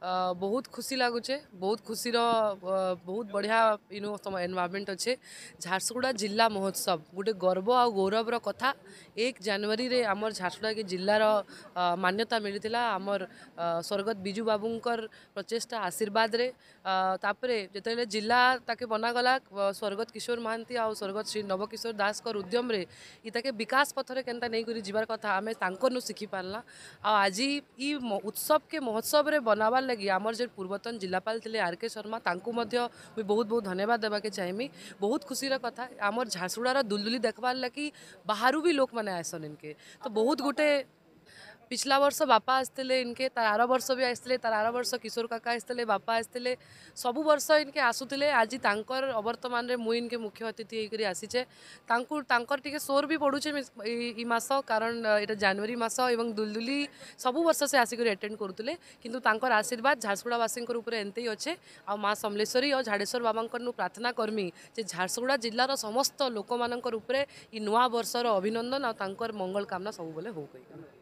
ବହୁତ ଖୁସି ଲାଗୁଛେ ବହୁତ ଖୁସିର ବହୁତ ବଢ଼ିଆ ଇନୁ ତମ ଏନ୍ଭାରମେଣ୍ଟ ଅଛେ ଝାରସୁଗୁଡ଼ା ଜିଲ୍ଲା ମହୋତ୍ସବ ଗୋଟେ ଗର୍ବ ଆଉ ଗୌରବର କଥା ଏକ ଜାନୁଆରୀରେ ଆମର ଝାରସୁଗୁଡ଼ାକେ ଜିଲ୍ଲାର ମାନ୍ୟତା ମିଳିଥିଲା ଆମର ସ୍ୱର୍ଗତ ବିଜୁ ବାବୁଙ୍କର ପ୍ରଚେଷ୍ଟା ଆଶୀର୍ବାଦରେ ତାପରେ ଯେତେବେଳେ ଜିଲ୍ଲା ତାକେ ବନାଗଲା ସ୍ୱର୍ଗତ କିଶୋର ମହାନ୍ତି ଆଉ ସ୍ୱର୍ଗତ ଶ୍ରୀ ନବକିଶୋର ଦାସଙ୍କର ଉଦ୍ୟମରେ ଇ ତାକେ ବିକାଶ ପଥରେ କେନ୍ତା ନେଇକରି ଯିବାର କଥା ଆମେ ତାଙ୍କରନୁ ଶିଖିପାରିଲା ଆଉ ଆଜି ଇ ଉତ୍ସବକେ ମହୋତ୍ସବରେ ବନାବାର୍ लगे आम जो पूर्वतन जिलापाल थे आर के शर्मा बहुत बहुत धन्यवाद देवाके चाहिए बहुत खुशी कथा आम झारसुड़ार दुलदुली देखवार लगी बाहर भी लोक मैंने आसन इनके तो बहुत गोटे पिछला वर्ष बापा आसते इनके तार वर्ष भी आसते तार वर्ष किशोर काका आसते बापा आसते सब वर्ष इनके आसुले आज तर अवर्तमान मु इनके मुख्य अतिथि होकर आसीचे टे सोर भी पड़ूचे मस कारण यहाँ जानुरी मस और दुलदुली सबु वर्ष से आसिक एटेड करुले कि आशीर्वाद झारसुगुड़ावासी एमती अच्छे आ समलेश्वरी और झाड़ेश्वर बाबा प्रार्थना करमी झारसुगुड़ा जिलार समस्त लोक मान नुआ बर्षर अभिनंदन आर मंगल कामना सबुबले हो